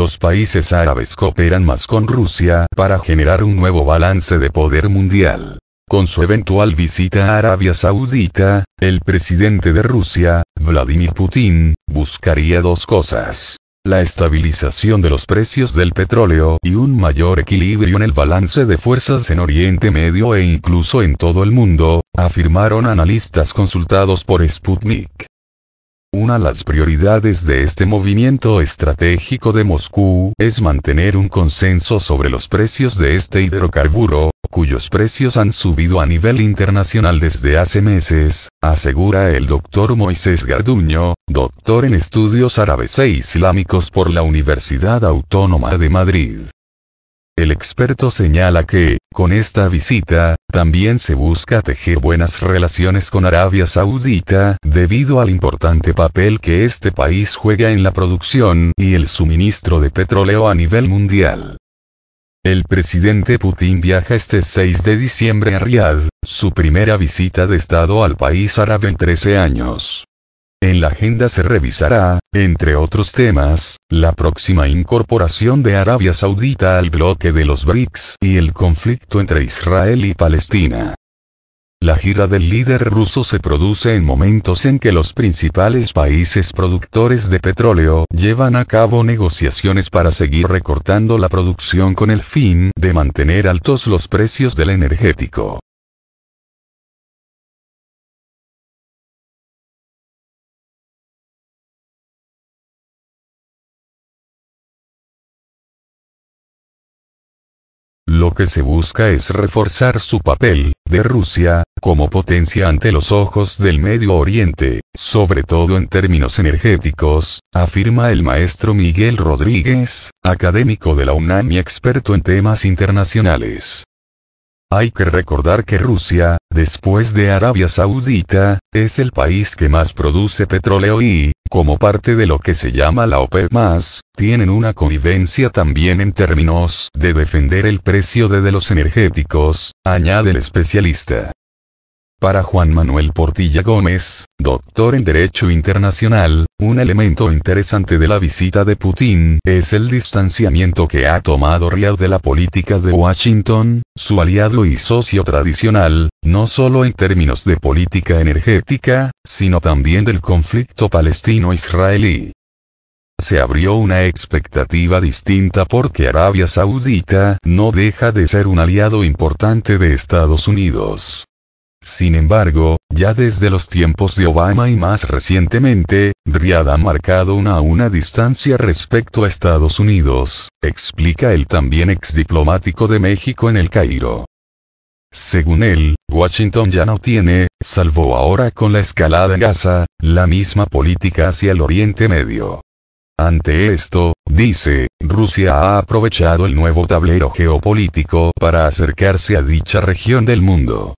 los países árabes cooperan más con Rusia para generar un nuevo balance de poder mundial. Con su eventual visita a Arabia Saudita, el presidente de Rusia, Vladimir Putin, buscaría dos cosas. La estabilización de los precios del petróleo y un mayor equilibrio en el balance de fuerzas en Oriente Medio e incluso en todo el mundo, afirmaron analistas consultados por Sputnik. Una de las prioridades de este movimiento estratégico de Moscú es mantener un consenso sobre los precios de este hidrocarburo, cuyos precios han subido a nivel internacional desde hace meses, asegura el doctor Moisés Garduño, doctor en estudios árabes e islámicos por la Universidad Autónoma de Madrid. El experto señala que, con esta visita, también se busca tejer buenas relaciones con Arabia Saudita, debido al importante papel que este país juega en la producción y el suministro de petróleo a nivel mundial. El presidente Putin viaja este 6 de diciembre a Riad, su primera visita de Estado al país árabe en 13 años. En la agenda se revisará, entre otros temas, la próxima incorporación de Arabia Saudita al bloque de los BRICS y el conflicto entre Israel y Palestina. La gira del líder ruso se produce en momentos en que los principales países productores de petróleo llevan a cabo negociaciones para seguir recortando la producción con el fin de mantener altos los precios del energético. lo que se busca es reforzar su papel, de Rusia, como potencia ante los ojos del Medio Oriente, sobre todo en términos energéticos, afirma el maestro Miguel Rodríguez, académico de la UNAM y experto en temas internacionales. Hay que recordar que Rusia, después de Arabia Saudita, es el país que más produce petróleo y, como parte de lo que se llama la OPEP+, e tienen una convivencia también en términos de defender el precio de, de los energéticos, añade el especialista. Para Juan Manuel Portilla Gómez, doctor en Derecho Internacional, un elemento interesante de la visita de Putin es el distanciamiento que ha tomado Riad de la política de Washington, su aliado y socio tradicional, no solo en términos de política energética, sino también del conflicto palestino-israelí se abrió una expectativa distinta porque Arabia Saudita no deja de ser un aliado importante de Estados Unidos. Sin embargo, ya desde los tiempos de Obama y más recientemente, Riad ha marcado una a una distancia respecto a Estados Unidos, explica el también ex diplomático de México en el Cairo. Según él, Washington ya no tiene, salvo ahora con la escalada en Gaza, la misma política hacia el Oriente Medio. Ante esto, dice, Rusia ha aprovechado el nuevo tablero geopolítico para acercarse a dicha región del mundo.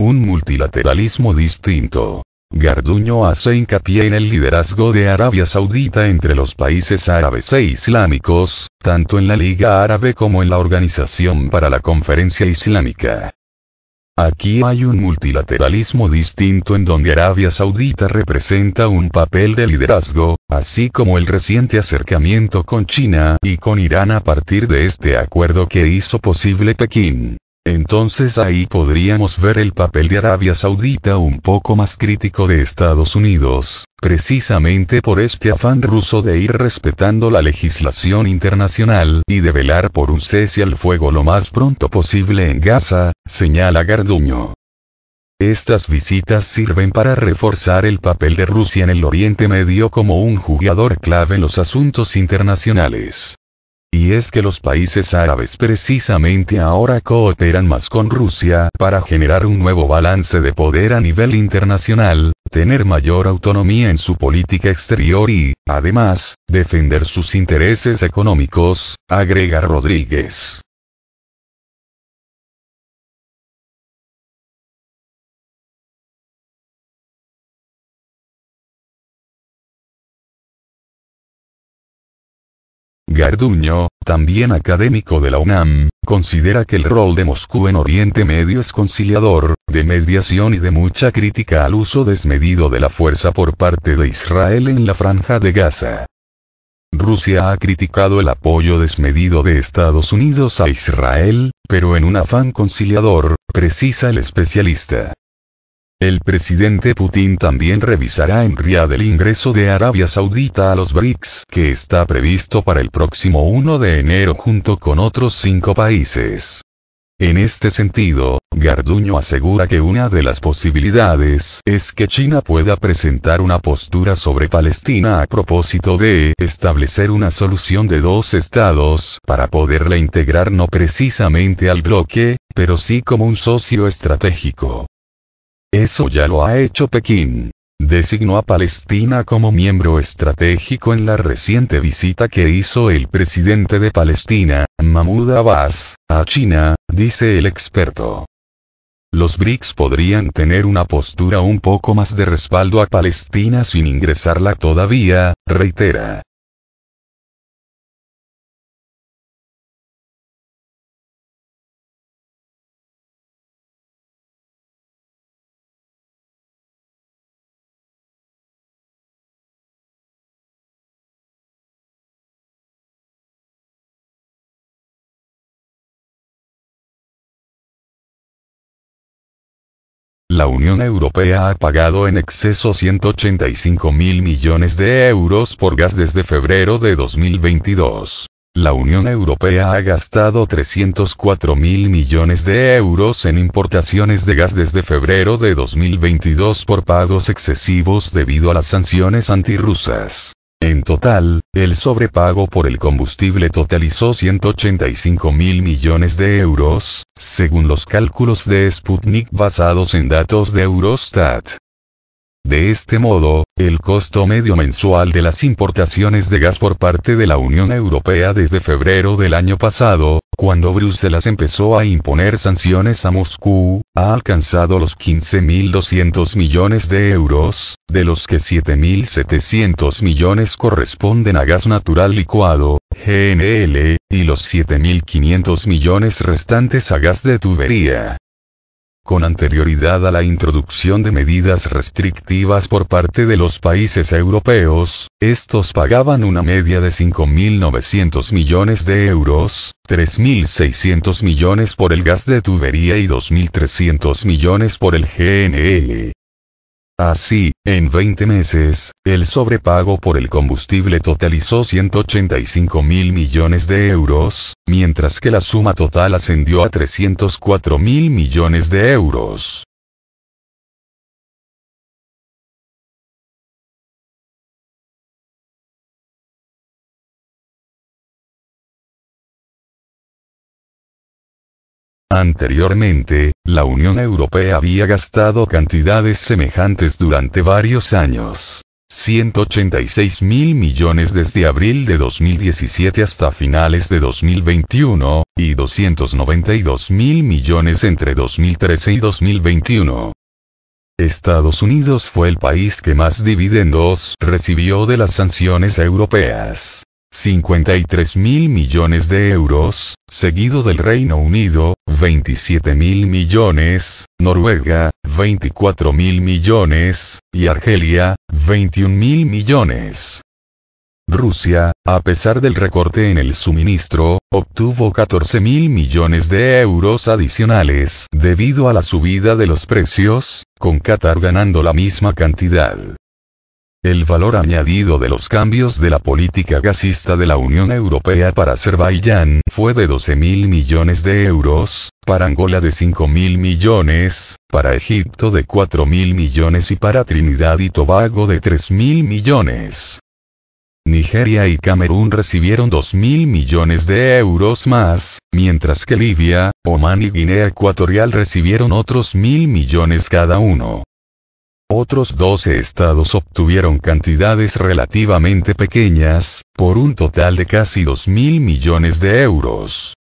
Un multilateralismo distinto. Garduño hace hincapié en el liderazgo de Arabia Saudita entre los países árabes e islámicos, tanto en la Liga Árabe como en la Organización para la Conferencia Islámica. Aquí hay un multilateralismo distinto en donde Arabia Saudita representa un papel de liderazgo, así como el reciente acercamiento con China y con Irán a partir de este acuerdo que hizo posible Pekín. Entonces ahí podríamos ver el papel de Arabia Saudita un poco más crítico de Estados Unidos, precisamente por este afán ruso de ir respetando la legislación internacional y de velar por un cese al fuego lo más pronto posible en Gaza, señala Garduño. Estas visitas sirven para reforzar el papel de Rusia en el Oriente Medio como un jugador clave en los asuntos internacionales y es que los países árabes precisamente ahora cooperan más con Rusia para generar un nuevo balance de poder a nivel internacional, tener mayor autonomía en su política exterior y, además, defender sus intereses económicos, agrega Rodríguez. Garduño, también académico de la UNAM, considera que el rol de Moscú en Oriente Medio es conciliador, de mediación y de mucha crítica al uso desmedido de la fuerza por parte de Israel en la franja de Gaza. Rusia ha criticado el apoyo desmedido de Estados Unidos a Israel, pero en un afán conciliador, precisa el especialista. El presidente Putin también revisará en Riad del ingreso de Arabia Saudita a los BRICS que está previsto para el próximo 1 de enero junto con otros cinco países. En este sentido, Garduño asegura que una de las posibilidades es que China pueda presentar una postura sobre Palestina a propósito de establecer una solución de dos estados para poderla integrar no precisamente al bloque, pero sí como un socio estratégico. Eso ya lo ha hecho Pekín. Designó a Palestina como miembro estratégico en la reciente visita que hizo el presidente de Palestina, Mahmoud Abbas, a China, dice el experto. Los BRICS podrían tener una postura un poco más de respaldo a Palestina sin ingresarla todavía, reitera. la Unión Europea ha pagado en exceso 185 mil millones de euros por gas desde febrero de 2022. La Unión Europea ha gastado 304 mil millones de euros en importaciones de gas desde febrero de 2022 por pagos excesivos debido a las sanciones antirrusas. En total, el sobrepago por el combustible totalizó 185 mil millones de euros, según los cálculos de Sputnik basados en datos de Eurostat. De este modo, el costo medio mensual de las importaciones de gas por parte de la Unión Europea desde febrero del año pasado, cuando Bruselas empezó a imponer sanciones a Moscú, ha alcanzado los 15.200 millones de euros, de los que 7.700 millones corresponden a gas natural licuado, GNL, y los 7.500 millones restantes a gas de tubería con anterioridad a la introducción de medidas restrictivas por parte de los países europeos, estos pagaban una media de 5.900 millones de euros, 3.600 millones por el gas de tubería y 2.300 millones por el GNL. Así, en 20 meses, el sobrepago por el combustible totalizó 185 mil millones de euros, mientras que la suma total ascendió a 304 mil millones de euros. Anteriormente, la Unión Europea había gastado cantidades semejantes durante varios años. 186 mil millones desde abril de 2017 hasta finales de 2021, y 292 mil millones entre 2013 y 2021. Estados Unidos fue el país que más dividendos recibió de las sanciones europeas. 53 mil millones de euros, seguido del Reino Unido, 27 mil millones, Noruega, 24 mil millones, y Argelia, 21 mil millones. Rusia, a pesar del recorte en el suministro, obtuvo 14 mil millones de euros adicionales debido a la subida de los precios, con Qatar ganando la misma cantidad. El valor añadido de los cambios de la política gasista de la Unión Europea para Azerbaiyán fue de 12.000 millones de euros, para Angola de 5 mil millones, para Egipto de 4 mil millones y para Trinidad y Tobago de 3.000 millones. Nigeria y Camerún recibieron 2.000 millones de euros más, mientras que Libia, Omán y Guinea Ecuatorial recibieron otros 1.000 millones cada uno otros 12 estados obtuvieron cantidades relativamente pequeñas, por un total de casi mil millones de euros.